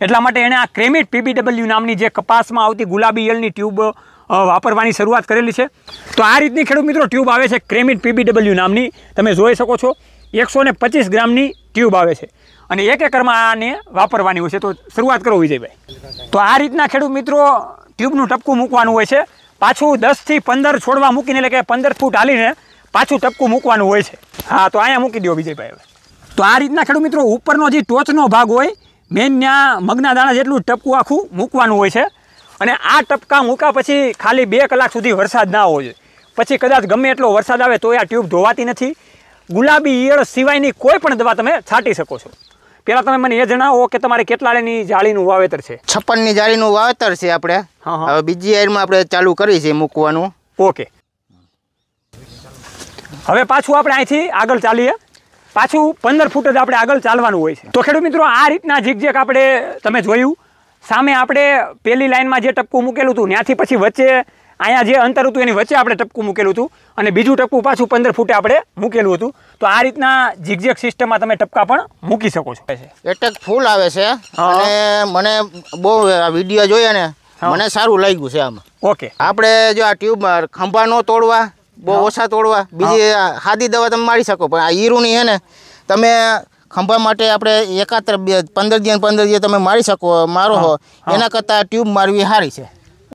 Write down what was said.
એટલા માટે એણે આ ક્રેમિટ પીબીડબલ્યુ નામની જે કપાસમાં આવતી ગુલાબી યલની ટ્યુબ વાપરવાની શરૂઆત કરેલી છે તો આ રીતની ખેડૂત મિત્રો ટ્યુબ આવે છે ક્રેમિટ પીબીડબલ્યુ નામની તમે જોઈ શકો છો એકસો ને પચીસ ગ્રામની ટ્યુબ આવે છે અને એક એકરમાં આને વાપરવાની હોય છે તો શરૂઆત કરો વિજયભાઈ તો આ રીતના ખેડૂત મિત્રો ટ્યુબનું ટપકું મૂકવાનું હોય છે પાછું દસથી પંદર છોડવા મૂકીને એટલે કે પંદર ફૂટ હાલીને પાછું ટપકું મૂકવાનું હોય છે હા તો અહીંયા મૂકી દો વિજયભાઈ હવે તો આ રીતના ખેડૂત મિત્રો ઉપરનો જે ટોચનો ભાગ હોય મેન ત્યાં મગના દાણા જેટલું ટપકું આખું મૂકવાનું હોય છે અને આ ટપકા મૂકા પછી ખાલી બે કલાક સુધી વરસાદ ના હોય પછી કદાચ ગમે એટલો વરસાદ આવે તો આ ટ્યુબ ધોવાતી નથી ગુલાબી ઈયળ સિવાયની કોઈ પણ દવા તમે છાંટી શકો છો પહેલાં તમે મને એ જણાવો કે તમારે કેટલા એની જાળીનું વાવેતર છે છપ્પનની જાળીનું વાવેતર છે આપણે હવે બીજી એરમાં આપણે ચાલુ કરી છે મૂકવાનું ઓકે હવે પાછું આપણે અહીંથી આગળ ચાલીએ પાછું પંદર ફૂટ જ આપણે આગળ ચાલવાનું હોય છે તો ખેડૂત મિત્રો આ રીતના ઝીકઝેક આપણે તમે જોયું સામે આપણે પહેલી લાઇનમાં જે ટપકું મૂકેલું હતું ત્યાંથી પછી વચ્ચે અહીંયા જે અંતર હતું એની વચ્ચે આપણે ટપકું મૂકેલું હતું અને બીજું ટપકું પાછું પંદર ફૂટે આપણે મૂકેલું હતું તો આ રીતના ઝીકઝેક સિસ્ટમમાં તમે ટપકા પણ મૂકી શકો છો એટેક ફૂલ આવે છે અને મને બહુ વિડીયો જોઈએ ને મને સારું લાગ્યું છે આમાં ઓકે આપણે જો આ ટ્યુબ ખંભા ન તોડવા બહુ ઓછા તોડવા બીજી હાદી દવા તમે મારી શકો પણ આ ઈરુની છે ને તમે ખંભા માટે આપણે એકાત્ર પંદર દિવસ પંદર દિવસ તમે મારી શકો મારો હો એના કરતાં ટ્યુબ મારવી સારી છે